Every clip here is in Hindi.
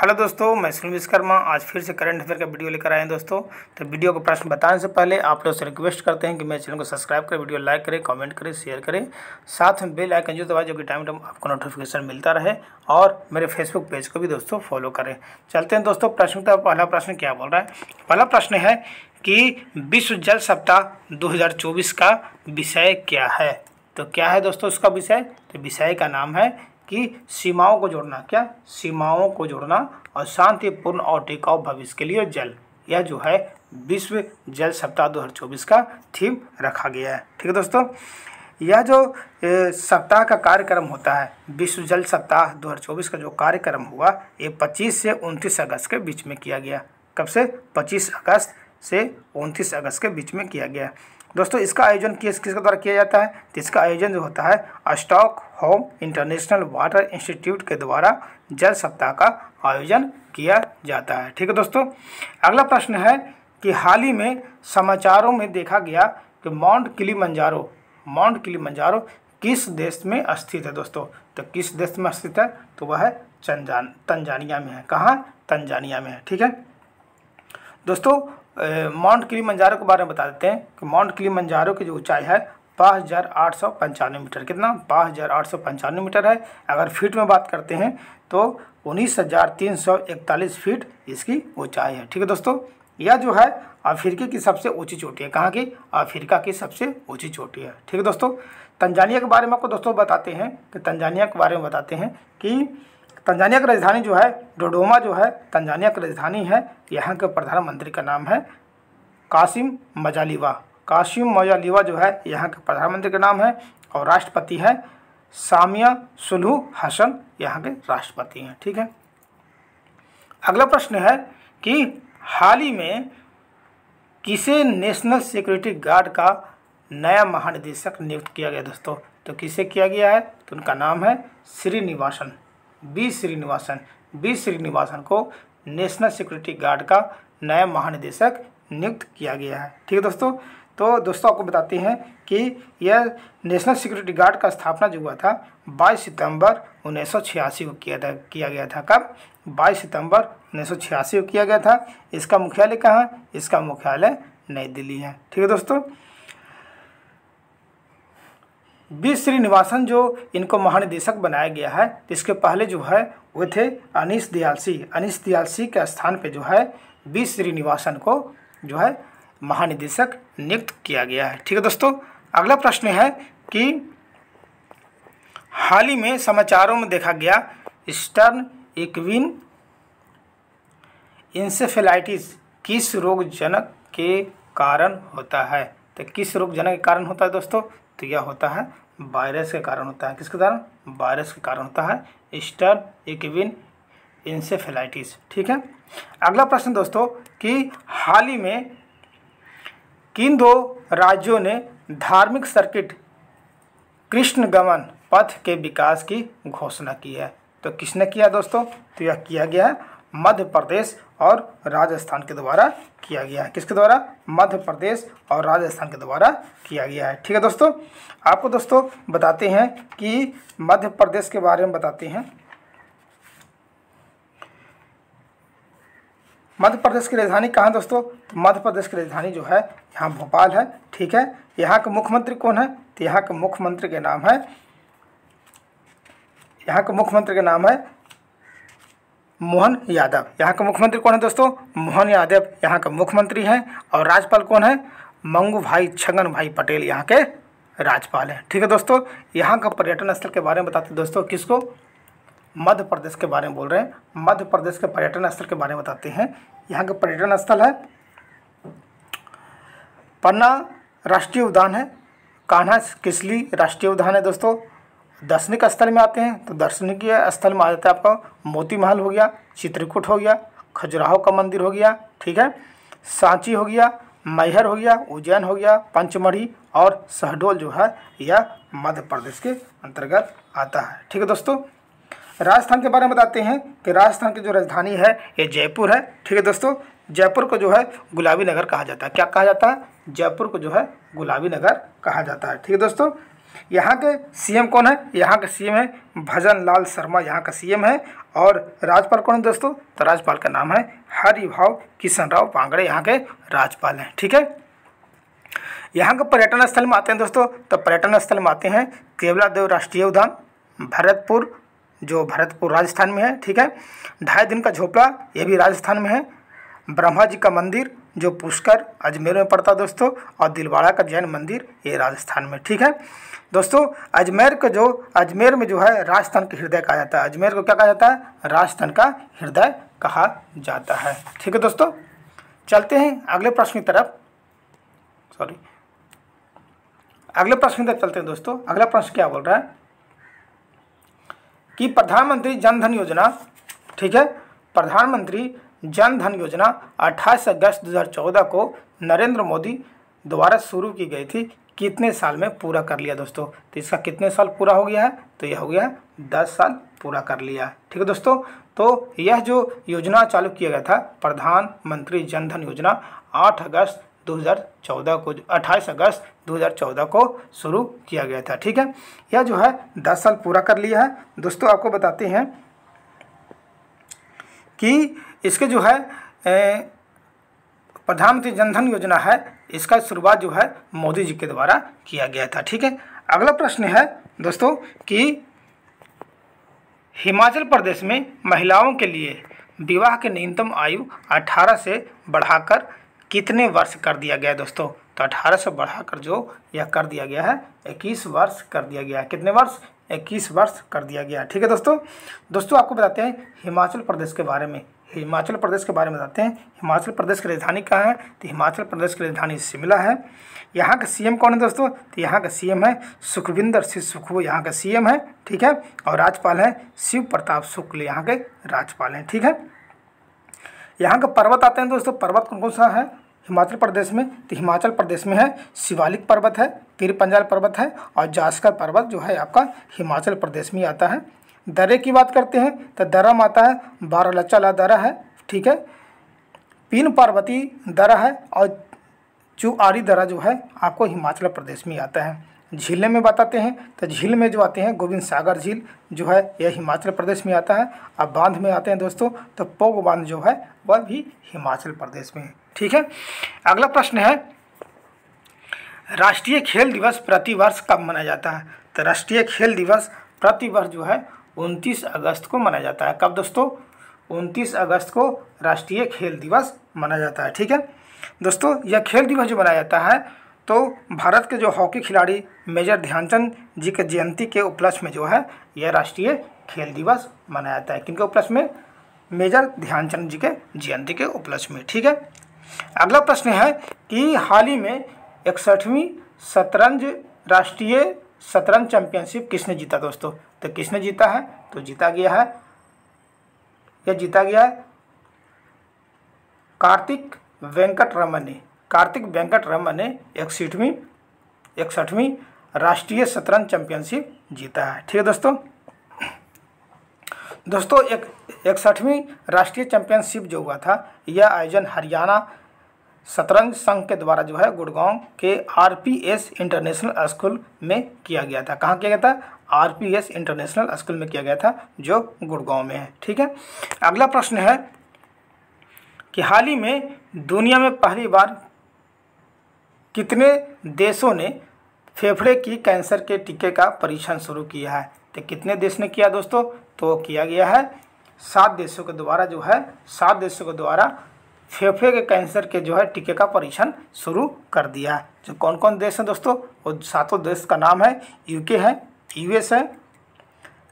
हेलो दोस्तों मैं सुनील विश्वकर्मा आज फिर से करंट अफेयर का वीडियो लेकर आए हैं दोस्तों तो वीडियो को प्रश्न बताने से पहले आप लोग से रिक्वेस्ट करते हैं कि मेरे चैनल को सब्सक्राइब करें वीडियो लाइक करें कमेंट करें शेयर करें साथ में बेल आइकन जो दबाए जो कि टाइम टाइम आपको नोटिफिकेशन मिलता रहे और मेरे फेसबुक पेज को भी दोस्तों फॉलो करें चलते हैं दोस्तों प्रश्न का पहला प्रश्न क्या बोल रहा है पहला प्रश्न है कि विश्व जल सप्ताह दो का विषय क्या है तो क्या है दोस्तों उसका विषय तो विषय का नाम है कि सीमाओं को जोड़ना क्या सीमाओं को जोड़ना और शांतिपूर्ण और टिकाऊ भविष्य के लिए जल यह जो है विश्व जल सप्ताह दो का थीम रखा गया है ठीक है दोस्तों यह जो सप्ताह का कार्यक्रम होता है विश्व जल सप्ताह 2024 का जो कार्यक्रम हुआ ये 25 से 29 अगस्त के बीच में किया गया कब से 25 अगस्त से 29 अगस्त के बीच में किया गया दोस्तों इसका आयोजन किस किसके द्वारा किया जाता है तो इसका आयोजन जो होता है Stockholm international water institute के द्वारा जल सप्ताह का आयोजन किया जाता है ठीक है दोस्तों अगला प्रश्न है कि हाल ही में समाचारों में देखा गया कि माउंट किली मंजारो माउंट किली मंजारो किस देश में स्थित है दोस्तों तो किस देश में स्थित है तो वह है चंजान तंजानिया में है कहाँ तंजानिया में है ठीक है दोस्तों माउंट किली मंजारो के बारे में बता देते हैं कि माउंट किली मंजारो की जो ऊंचाई है पाँच हज़ार आठ सौ पंचानवे मीटर कितना पाँच हज़ार आठ सौ पंचानवे मीटर है अगर फीट में बात करते हैं तो उन्नीस हज़ार तीन सौ इकतालीस फीट इसकी ऊंचाई है ठीक है दोस्तों यह जो है अफ्रीका की सबसे ऊंची चोटी है कहाँ की अफ्रीका की सबसे ऊंची चोटी है ठीक है दोस्तों तंजानिया के बारे में आपको दोस्तों बताते हैं कि तंजानिया के बारे में बताते हैं कि तंजानिया की राजधानी जो है डोडोमा जो है तंजानिया की राजधानी है यहाँ के प्रधानमंत्री का नाम है कासिम मजालिवा काशिम लिवा जो है यहाँ के प्रधानमंत्री का नाम है और राष्ट्रपति है सामिया सुलह हसन यहाँ के राष्ट्रपति हैं ठीक है अगला प्रश्न है कि हाल ही में किसे नेशनल सिक्योरिटी गार्ड का नया महानिदेशक नियुक्त किया गया दोस्तों तो किसे किया गया है तो उनका नाम है श्रीनिवासन बी श्रीनिवासन बी श्रीनिवासन को नेशनल सिक्योरिटी गार्ड का नया महानिदेशक नियुक्त किया गया है ठीक है दोस्तों तो दोस्तों आपको बताते हैं कि यह नेशनल सिक्योरिटी गार्ड का स्थापना जो हुआ था 22 सितंबर 1986 को किया था किया गया था कब 22 सितंबर 1986 को किया गया था इसका मुख्यालय कहाँ है इसका मुख्यालय नई दिल्ली है ठीक है दोस्तों बी श्रीनिवासन जो इनको महानिदेशक बनाया गया है इसके पहले जो है वो थे अनिश दयालसी अनिश दयालसी के स्थान पे जो है बी श्रीनिवासन को जो है महानिदेशक नियुक्त किया गया है ठीक है दोस्तों अगला प्रश्न है कि हाल ही में समाचारों में देखा गया स्टर्न इक्विन इंसेफेलाइटिस किस रोगजनक के कारण होता है तो किस रोगजनक के कारण होता है दोस्तों तो यह होता है वायरस के कारण होता है किसके कारण वायरस के कारण होता है स्टर्न इक्विन इंसेफेलाइटिस ठीक है अगला प्रश्न दोस्तों कि हाल ही में किन दो राज्यों ने धार्मिक सर्किट कृष्ण गमन पथ के विकास की घोषणा की है तो किसने किया दोस्तों तो यह किया गया है मध्य प्रदेश और राजस्थान के द्वारा किया गया है किसके द्वारा मध्य प्रदेश और राजस्थान के द्वारा किया गया है ठीक है दोस्तों आपको दोस्तों बताते हैं कि मध्य प्रदेश के बारे में बताते हैं मध्य प्रदेश की राजधानी कहाँ दोस्तों तो मध्य प्रदेश की राजधानी जो है यहाँ भोपाल है ठीक है यहाँ का मुख्यमंत्री कौन है तो यहाँ के मुख्यमंत्री के नाम है यहाँ के मुख्यमंत्री का नाम है मोहन यादव यहाँ का मुख्यमंत्री कौन है दोस्तों मोहन यादव यहाँ का मुख्यमंत्री है और राज्यपाल कौन है मंगू भाई छगन भाई पटेल यहाँ के राज्यपाल हैं ठीक है दोस्तों यहाँ का पर्यटन स्थल के बारे में बताते दोस्तों किसको मध्य प्रदेश के बारे में बोल रहे हैं मध्य प्रदेश के पर्यटन स्थल के बारे में बताते हैं यहाँ का पर्यटन स्थल है पन्ना राष्ट्रीय उद्यान है कान्हा किसली राष्ट्रीय उद्यान है दोस्तों दर्शनिक स्थल में आते हैं तो दर्शनिक स्थल में आ जाता है आपका मोती महल हो गया चित्रकूट हो गया खजुराहो का मंदिर हो गया ठीक है सांची हो गया मैहर हो गया उज्जैन हो गया पंचमढ़ी और शहडोल जो है यह मध्य प्रदेश के अंतर्गत आता है ठीक है दोस्तों राजस्थान के बारे में बताते हैं कि राजस्थान की जो राजधानी है ये जयपुर है ठीक है दोस्तों जयपुर को जो है गुलाबी नगर कहा जाता है क्या कहा जाता है जयपुर को जो है गुलाबी नगर कहा जाता है ठीक है दोस्तों यहाँ के सीएम कौन है यहाँ के सीएम है भजन लाल शर्मा यहाँ का सीएम है और राज्यपाल कौन है दोस्तों तो राज्यपाल का नाम है हरिभाव किशन राव पांगड़े यहाँ के राज्यपाल हैं ठीक है यहाँ के पर्यटन स्थल में आते हैं दोस्तों तो पर्यटन स्थल में आते हैं केवलादेव राष्ट्रीय उद्यान भरतपुर जो भरतपुर राजस्थान में है ठीक है ढाई दिन का झोपड़ा ये भी राजस्थान में है ब्रह्मा जी का मंदिर जो पुष्कर अजमेर में पड़ता है दोस्तों और दिलवाड़ा का जैन मंदिर ये राजस्थान में ठीक है दोस्तों अजमेर का जो अजमेर में जो है राजस्थान का हृदय कहा जाता है अजमेर को क्या कहा जाता है राजस्थान का हृदय कहा जाता है ठीक है दोस्तों चलते हैं अगले प्रश्न की तरफ सॉरी अगले प्रश्न की तरफ चलते हैं दोस्तों अगला प्रश्न क्या बोल रहा है कि प्रधानमंत्री जनधन योजना ठीक है प्रधानमंत्री जनधन योजना 28 अगस्त 2014 को नरेंद्र मोदी द्वारा शुरू की गई थी कितने साल में पूरा कर लिया दोस्तों तो इसका कितने साल पूरा हो गया है तो यह हो गया दस साल पूरा कर लिया है ठीक है दोस्तों तो यह जो योजना चालू किया गया था प्रधानमंत्री जनधन योजना 8 अगस्त 2014 को 28 अगस्त 2014 को शुरू किया गया था ठीक है यह जो है 10 साल पूरा कर लिया है दोस्तों आपको बताते हैं कि इसके जो है प्रधानमंत्री जनधन योजना है इसका शुरुआत जो है मोदी जी के द्वारा किया गया था ठीक है अगला प्रश्न है दोस्तों कि हिमाचल प्रदेश में महिलाओं के लिए विवाह के न्यूनतम आयु 18 से बढ़ाकर कितने वर्ष कर दिया गया है दोस्तों तो अठारह सौ बढ़ाकर जो यह कर दिया गया है इक्कीस वर्ष कर दिया गया है कितने वर्ष इक्कीस वर्ष कर दिया गया है ठीक है दोस्तों दोस्तों आपको बताते हैं हिमाचल प्रदेश के बारे में हिमाचल प्रदेश के बारे में बताते हैं हिमाचल प्रदेश की राजधानी कहाँ है तो हिमाचल प्रदेश की राजधानी शिमला है यहाँ का सीएम कौन है दोस्तों तो यहाँ का सीएम है सुखविंदर सिंह सुखबू यहाँ का सीएम है ठीक है और राज्यपाल है शिव प्रताप शुक्ल यहाँ के राज्यपाल हैं ठीक है यहाँ का पर्वत आते हैं दोस्तों पर्वत कौन कौन सा है हिमाचल प्रदेश में तो हिमाचल प्रदेश में है शिवालिक पर्वत है पीर पंजाल पर्वत है और जास्कर पर्वत जो है आपका हिमाचल प्रदेश में आता है दर्रे की बात करते हैं तो दरम आता है बारालचाला दर्रा है ठीक है पीन पार्वती दर्रा है और चुआरी दर्रा जो है आपको हिमाचल प्रदेश में आता है झीलें में बताते हैं तो झील में जो आते हैं गोविंद सागर झील जो है यह हिमाचल प्रदेश में आता है अब बांध में आते हैं दोस्तों तो पोग बांध जो है वह भी हिमाचल प्रदेश में है ठीक है अगला प्रश्न है राष्ट्रीय खेल दिवस प्रतिवर्ष कब मनाया जाता है तो राष्ट्रीय खेल दिवस प्रतिवर्ष जो है उनतीस अगस्त को मनाया जाता है कब दोस्तों उनतीस अगस्त को राष्ट्रीय खेल दिवस मनाया जाता है ठीक है दोस्तों यह खेल दिवस जो मनाया जाता है तो भारत के जो हॉकी खिलाड़ी मेजर ध्यानचंद जी के जयंती के उपलक्ष्य में जो है यह राष्ट्रीय खेल दिवस मनाया जाता है किनके उपलक्ष्य में मेजर ध्यानचंद जी के जयंती के उपलक्ष्य में ठीक है अगला प्रश्न है कि हाल ही में इकसठवीं शतरंज राष्ट्रीय शतरंज चैंपियनशिप किसने जीता दोस्तों तो किसने जीता है तो जीता गया है या जीता गया है कार्तिक वेंकट रमन ने कार्तिक वेंकट रमन ने इकसठवीं इकसठवीं राष्ट्रीय शतरंज चैंपियनशिप जीता है ठीक है दोस्तों दोस्तों एक इकसठवीं राष्ट्रीय चैंपियनशिप जो हुआ था यह आयोजन हरियाणा शतरंज संघ के द्वारा जो है गुड़गांव के आरपीएस इंटरनेशनल स्कूल में किया गया था कहाँ किया गया था आरपीएस इंटरनेशनल स्कूल में किया गया था जो गुड़गांव में है ठीक है अगला प्रश्न है कि हाल ही में दुनिया में पहली बार कितने देशों ने फेफड़े की कैंसर के टीके का परीक्षण शुरू किया है तो कितने देश ने किया दोस्तों तो किया गया है सात देशों के द्वारा जो है सात देशों के द्वारा फेफड़े के कैंसर के जो है टीके का परीक्षण शुरू कर दिया है जो कौन कौन देश हैं दोस्तों वो सातों देश का नाम है यूके है यूएस है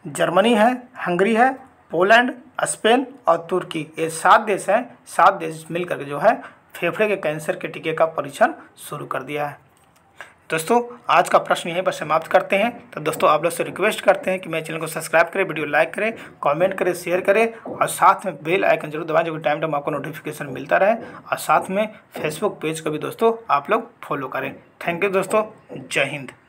जर्मनी है हंगरी है पोलैंड स्पेन और तुर्की ये सात देश हैं सात देश मिलकर के जो है फेफड़े के कैंसर के टीके का परीक्षण शुरू कर दिया है दोस्तों आज का प्रश्न यहीं पर समाप्त करते हैं तो दोस्तों आप लोग से रिक्वेस्ट करते हैं कि मेरे चैनल को सब्सक्राइब करें वीडियो लाइक करें कमेंट करें शेयर करें और साथ में बेल आइकन जरूर दबाएं जो कि टाइम टाइम आपको नोटिफिकेशन मिलता रहे और साथ में फेसबुक पेज को भी दोस्तों आप लोग फॉलो करें थैंक यू दोस्तों जय हिंद